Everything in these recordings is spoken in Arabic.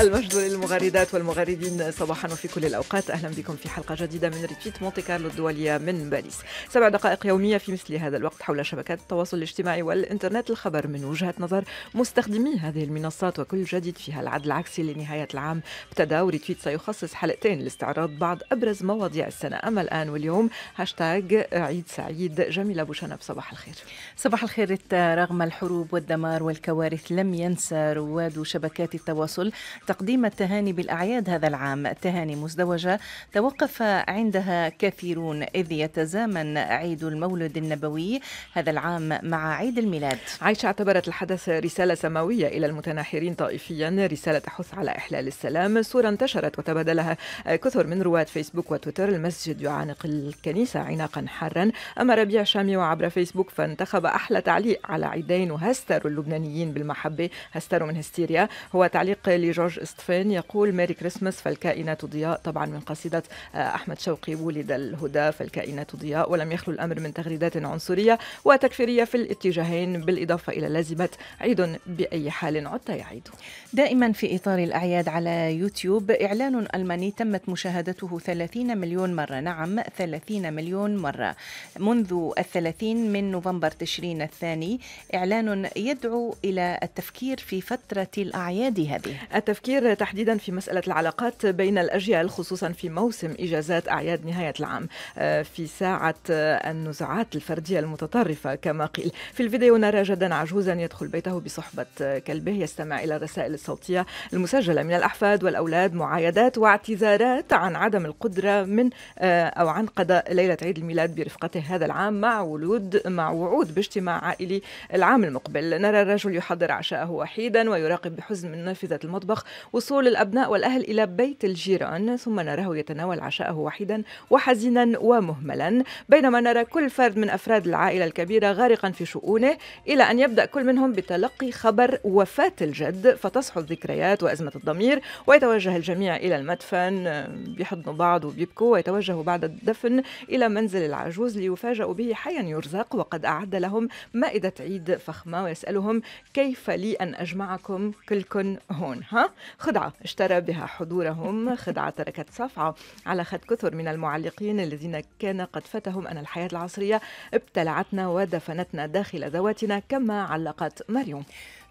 elle va, je المغردات والمغردين صباحا وفي كل الأوقات أهلا بكم في حلقة جديدة من ريتويت مونتي كارلو الدولية من باريس سبع دقائق يومية في مثل هذا الوقت حول شبكات التواصل الاجتماعي والإنترنت الخبر من وجهة نظر مستخدمي هذه المنصات وكل جديد فيها العد العكسي لنهاية العام ابتدى وريتويت سيخصص حلقتين لاستعراض بعض أبرز مواضيع السنة أما الآن واليوم هاشتاج عيد سعيد جميلة بوشنب صباح الخير صباح الخير رغم الحروب والدمار والكوارث لم ينسى رواد شبكات التواصل تقديم التهاني التهاني بالأعياد هذا العام تهاني مزدوجة توقف عندها كثيرون إذ يتزامن عيد المولد النبوي هذا العام مع عيد الميلاد عائشة اعتبرت الحدث رسالة سماوية إلى المتناحرين طائفيا رسالة تحث على إحلال السلام صورة انتشرت وتبادلها كثر من رواد فيسبوك وتويتر المسجد يعانق الكنيسة عناقا حارا أما ربيع شامي وعبر فيسبوك فانتخب أحلى تعليق على عيدين وهستروا اللبنانيين بالمحبة هستروا من هستيريا هو تعليق لجورج استفين يقول يقول ميري كريسماس فالكائنات ضياء طبعا من قصيدة آه، أحمد شوقي ولد الهدى فالكائنات ضياء ولم يخلو الأمر من تغريدات عنصرية وتكفيرية في الاتجاهين بالإضافة إلى لازمة عيد بأي حال عدت يعيد دائما في إطار الأعياد على يوتيوب إعلان ألماني تمت مشاهدته 30 مليون مرة نعم 30 مليون مرة منذ الثلاثين من نوفمبر تشرين الثاني إعلان يدعو إلى التفكير في فترة الأعياد هذه التفكير تحديدا في مسألة العلاقات بين الأجيال خصوصا في موسم إجازات أعياد نهاية العام آه، في ساعة آه، النزعات الفردية المتطرفة كما قيل في الفيديو نرى جدا عجوزا يدخل بيته بصحبة آه، كلبه يستمع إلى الرسائل الصوتية المسجلة من الأحفاد والأولاد معايدات واعتذارات عن عدم القدرة من أو عن قضاء ليلة عيد الميلاد برفقته هذا العام مع ولود مع وعود باجتماع عائلي العام المقبل نرى الرجل يحضر عشاءه وحيدا ويراقب بحزن من نافذة المطبخ وصول الأب الأبناء والأهل إلى بيت الجيران ثم نراه يتناول عشاءه وحيدا وحزينا ومهملا بينما نرى كل فرد من أفراد العائلة الكبيرة غارقا في شؤونه إلى أن يبدأ كل منهم بتلقي خبر وفاة الجد فتصحو الذكريات وأزمة الضمير ويتوجه الجميع إلى المدفن بيحضنوا بعض وبيبكوا ويتوجهوا بعد الدفن إلى منزل العجوز ليفاجأوا به حيا يرزق وقد أعد لهم مائدة عيد فخمة ويسألهم كيف لي أن أجمعكم كلكم هون ها خدعة اشترى بها حضورهم خدعة تركت صفعة على خد كثر من المعلقين الذين كان قد فتهم أن الحياة العصرية ابتلعتنا ودفنتنا داخل ذواتنا كما علقت مريم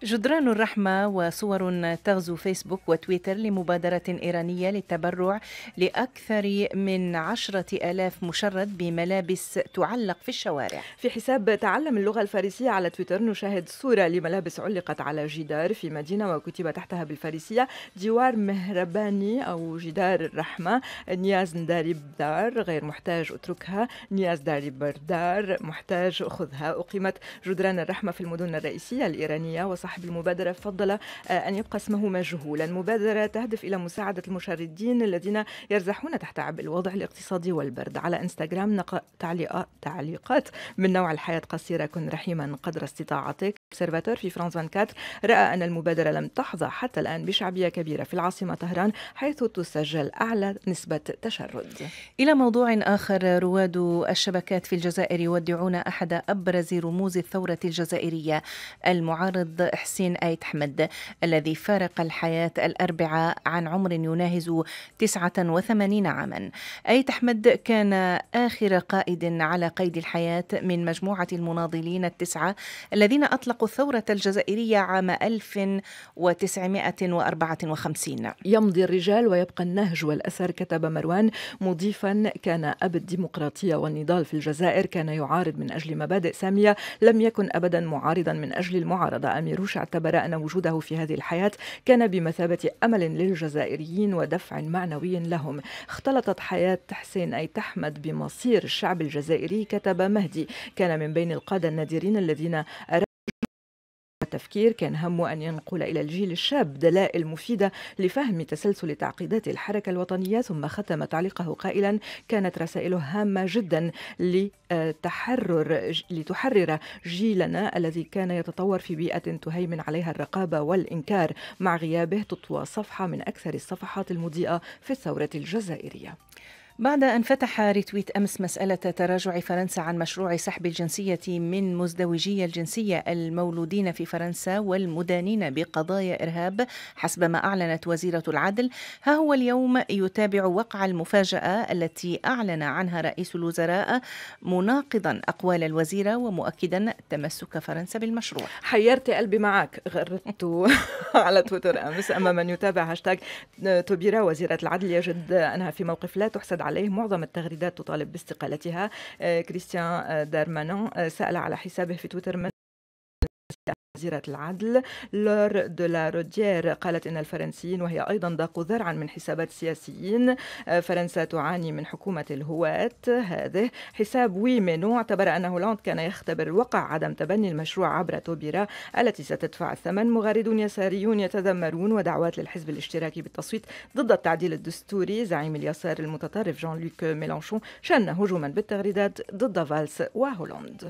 جدران الرحمة وصور تغزو فيسبوك وتويتر لمبادرة إيرانية للتبرع لأكثر من عشرة ألاف مشرد بملابس تعلق في الشوارع في حساب تعلم اللغة الفارسية على تويتر نشاهد صورة لملابس علقت على جدار في مدينة وكتب تحتها بالفارسية ديوار جدار مهرباني أو جدار الرحمة نياز داري بدار غير محتاج أتركها نياز داري بردار محتاج أخذها أقيمت جدران الرحمة في المدن الرئيسية الإيرانية وصاحب المبادرة فضل آه، أن يبقى اسمه مجهولا مبادرة تهدف إلى مساعدة المشردين الذين يرزحون تحت عبء الوضع الاقتصادي والبرد على انستغرام نق... تعليقات من نوع الحياة قصيرة كن رحيما قدر استطاعتك سيرفاتور في فرانس 24 رأى أن المبادرة لم تحظى حتى الآن بشعبية كبيرة في العاصمة طهران حيث تسجل أعلى نسبة تشرد إلى موضوع آخر رواد الشبكات في الجزائر يودعون أحد أبرز رموز الثورة الجزائرية المعارض حسين آيت حمد الذي فارق الحياة الأربعاء عن عمر يناهز 89 عاما آيت حمد كان آخر قائد على قيد الحياة من مجموعة المناضلين التسعة الذين أطلقوا الثورة الجزائرية عام 1954 الخمسين يمضي الرجال ويبقى النهج والأثر كتب مروان مضيفا كان أب الديمقراطية والنضال في الجزائر كان يعارض من أجل مبادئ سامية لم يكن أبدا معارضا من أجل المعارضة أميروش اعتبر أن وجوده في هذه الحياة كان بمثابة أمل للجزائريين ودفع معنوي لهم اختلطت حياة حسين أي تحمد بمصير الشعب الجزائري كتب مهدي كان من بين القادة النادرين الذين التفكير كان همه أن ينقل إلى الجيل الشاب دلائل مفيدة لفهم تسلسل تعقيدات الحركة الوطنية ثم ختم تعليقه قائلا كانت رسائله هامة جدا لتحرر لتحرر جيلنا الذي كان يتطور في بيئة تهيمن عليها الرقابة والإنكار مع غيابه تطوى صفحة من أكثر الصفحات المضيئة في الثورة الجزائرية بعد أن فتح ريتويت أمس مسألة تراجع فرنسا عن مشروع سحب الجنسية من مزدوجي الجنسية المولودين في فرنسا والمدانين بقضايا إرهاب حسب ما أعلنت وزيرة العدل ها هو اليوم يتابع وقع المفاجأة التي أعلن عنها رئيس الوزراء مناقضا أقوال الوزيرة ومؤكدا تمسك فرنسا بالمشروع حيرت قلبي معك غردت على تويتر أمس أما من يتابع هاشتاغ توبيرا وزيرة العدل يجد أنها في موقف لا تحسد عليه معظم التغريدات تطالب باستقالتها آه، كريستيان آه، دارمانون آه، سأل على حسابه في تويتر من وزيرة العدل لور لا روجير قالت إن الفرنسيين وهي أيضا ضاقوا ذرعا من حسابات السياسيين آه، فرنسا تعاني من حكومة الهواة هذه حساب وي مينو اعتبر أن هولاند كان يختبر وقع عدم تبني المشروع عبر توبيرا التي ستدفع الثمن مغردون يساريون يتذمرون ودعوات للحزب الاشتراكي بالتصويت ضد التعديل الدستوري زعيم اليسار المتطرف جان لوك ميلانشون شن هجوما بالتغريدات ضد فالس وهولاند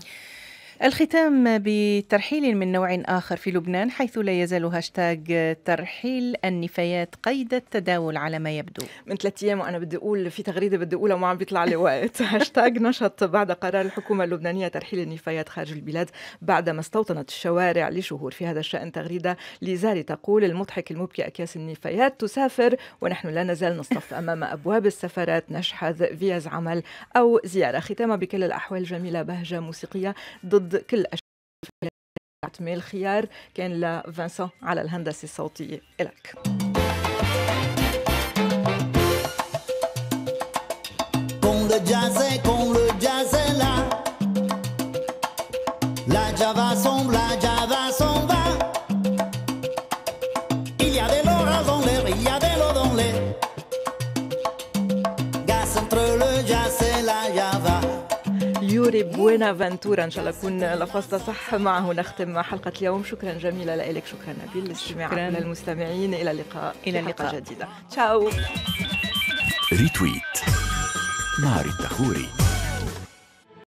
الختام بترحيل من نوع آخر في لبنان حيث لا يزال هاشتاج ترحيل النفايات قيد التداول على ما يبدو من ثلاثة أيام وأنا بدي أقول في تغريدة بدي أقولها وما عم بيطلع لي وقت هاشتاج نشط بعد قرار الحكومة اللبنانية ترحيل النفايات خارج البلاد بعدما استوطنت الشوارع لشهور في هذا الشأن تغريدة لزاري تقول المضحك المبكي أكياس النفايات تسافر ونحن لا نزال نصطف أمام أبواب السفارات نشحذ فيز عمل أو زيارة ختامة بكل الأحوال جميلة بهجة موسيقية ضد ضد كل أشياء الخيار كان لفانسون على الهندسة الصوتية إلك Con دي بوينا فانتورا ان شاء الله اكون لفظت صح معه نختم حلقه اليوم شكرا جميلا لك شكرا نبيل للاستماع للمستمعين الى اللقاء الى اللقاء جديده تشاو ريتويت مع التخوري